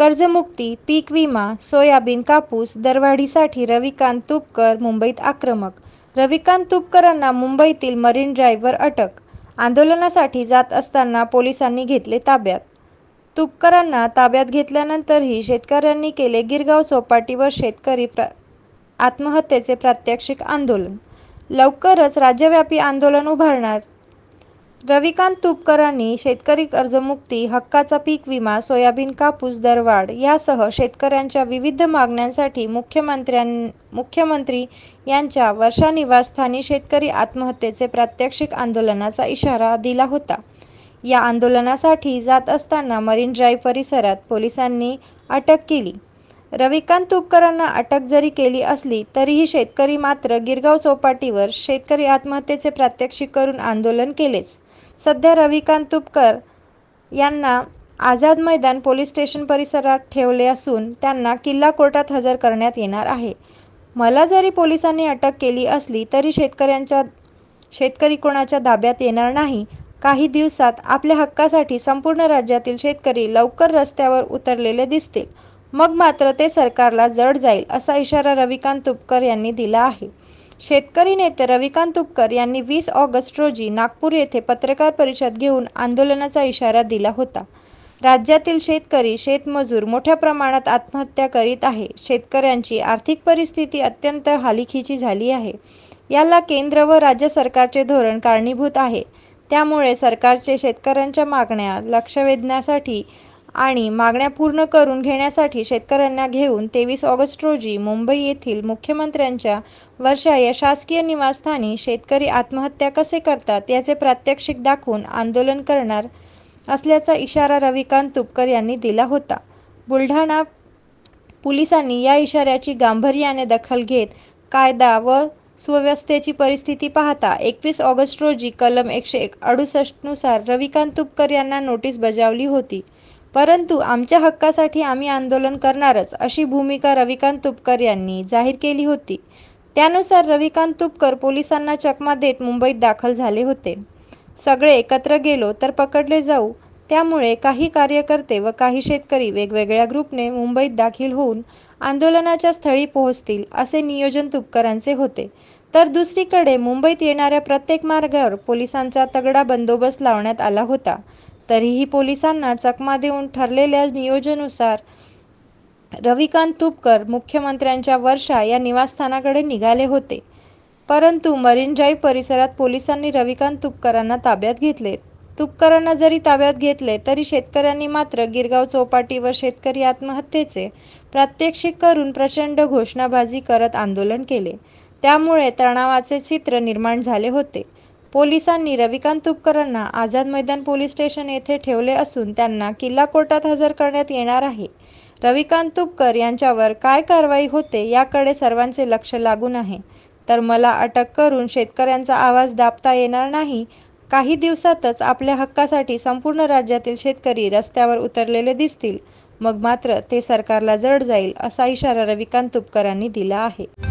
कर्जमुक्ती पीक विमा सोयाबीन कापूस दरवाढीसाठी रविकांत तुपकर मुंबईत आक्रमक रविकांत तुपकरांना मुंबईतील मरीन ड्राईव्हवर अटक आंदोलनासाठी जात असताना पोलिसांनी घेतले ताब्यात तुपकरांना ताब्यात घेतल्यानंतरही शेतकऱ्यांनी केले गिरगाव चौपाटीवर शेतकरी प्र आत्महत्येचे प्रात्यक्षिक आंदोलन लवकरच राज्यव्यापी आंदोलन उभारणार रविकांत तुपकरांनी शेतकरी कर्जमुक्ती हक्काचा पीक विमा सोयाबीन कापूस दरवाढ यासह शेतकऱ्यांच्या विविध मागण्यांसाठी मुख्यमंत्र्यां मुख्यमंत्री यांच्या वर्षा निवासस्थानी शेतकरी आत्महत्येचे प्रात्यक्षिक आंदोलनाचा इशारा दिला होता या आंदोलनासाठी जात असताना मरीन ड्राईव्ह परिसरात पोलिसांनी अटक केली रविकांत तुपकरांना अटक जरी केली असली तरीही शेतकरी मात्र गिरगाव चौपाटीवर शेतकरी आत्महत्येचे प्रात्यक्षिक करून आंदोलन केलेच सध्या रविकांत तुपकर यांना आझाद मैदान पोलीस स्टेशन परिसरात ठेवले असून त्यांना किल्ला कोर्टात हजर करण्यात येणार आहे मला जरी पोलिसांनी अटक केली असली तरी शेतकऱ्यांच्या शेतकरी कोणाच्या दाब्यात येणार नाही काही दिवसात आपल्या हक्कासाठी संपूर्ण राज्यातील शेतकरी लवकर रस्त्यावर उतरलेले दिसतील मग मात्र ते सरकारला जड जाईल असा इशारा रविकांत तुपकर यांनी दिला आहे शेतकरी नेते रविकांत तुपकर यांनी वीस ऑगस्ट रोजी नागपूर येथे पत्रकार परिषद घेऊन आंदोलनाचा इशारा दिला होता राज्यातील शेतकरी शेतमजूर मोठ्या प्रमाणात आत्महत्या करीत आहे शेतकऱ्यांची आर्थिक परिस्थिती अत्यंत हालिखीची झाली आहे याला केंद्र व राज्य सरकारचे धोरण कारणीभूत आहे त्यामुळे सरकारचे शेतकऱ्यांच्या मागण्या लक्ष वेधण्यासाठी आणि मागण्या पूर्ण करून घेण्यासाठी शेतकऱ्यांना घेऊन तेवीस ऑगस्ट रोजी मुंबई येथील मुख्यमंत्र्यांच्या वर्षा या शासकीय निवासस्थानी शेतकरी आत्महत्या कसे करतात याचे प्रात्यक्षिक दाखवून आंदोलन करणार असल्याचा इशारा रविकांत तुपकर यांनी दिला होता बुलढाणा पोलिसांनी या इशाऱ्याची गांभीर्याने दखल घेत कायदा व सुव्यवस्थेची परिस्थिती पाहता एकवीस ऑगस्ट रोजी कलम एकशे एक अडुसष्टनुसार रविकांत तुपकर यांना नोटीस बजावली होती परंतु आमच्या हक्कासाठी आम्ही आंदोलन करणारच अशी भूमिका रविकांत तुपकर यांनी जाहीर केली होती त्यानुसार रविकांत तुपकर पोलिसांना चकमा देत मुंबईत दाखल झाले होते सगळे एकत्र गेलो तर पकडले जाऊ त्यामुळे काही कार्यकर्ते व काही शेतकरी वेगवेगळ्या ग्रुपने मुंबईत दाखल होऊन आंदोलनाच्या स्थळी पोहोचतील असे नियोजन तुपकरांचे होते तर दुसरीकडे मुंबईत येणाऱ्या प्रत्येक मार्गावर पोलिसांचा तगडा बंदोबस्त लावण्यात आला होता तरीही पोलिसांना चकमा देऊन ठरलेल्या नियोजनुसार रविकांत तुपकर मुख्यमंत्र्यांच्या वर्षा या निवासस्थानाकडे निघाले होते परंतु मरीन ड्राईव्ह परिसरात पोलिसांनी रविकांत तुपकरांना ताब्यात घेतले तुपकरांना जरी ताब्यात घेतले तरी शेतकऱ्यांनी मात्र गिरगाव चौपाटीवर शेतकरी आत्महत्येचे प्रात्यक्षिक करून प्रचंड घोषणाबाजी करत आंदोलन केले त्यामुळे तणावाचे चित्र निर्माण झाले होते पोलिसांनी रविकांत तुपकरांना आझाद मैदान पोलीस स्टेशन येथे ठेवले असून त्यांना किल्ला कोर्टात हजर करण्यात येणार आहे रविकांत तुपकर यांच्यावर काय कारवाई होते याकडे सर्वांचे लक्ष लागून आहे तर मला अटक करून शेतकऱ्यांचा आवाज दाबता येणार नाही काही दिवसातच आपल्या हक्कासाठी संपूर्ण राज्यातील शेतकरी रस्त्यावर उतरलेले दिसतील मग मात्र ते सरकारला जड जाईल असा इशारा रविकांत तुपकरांनी दिला आहे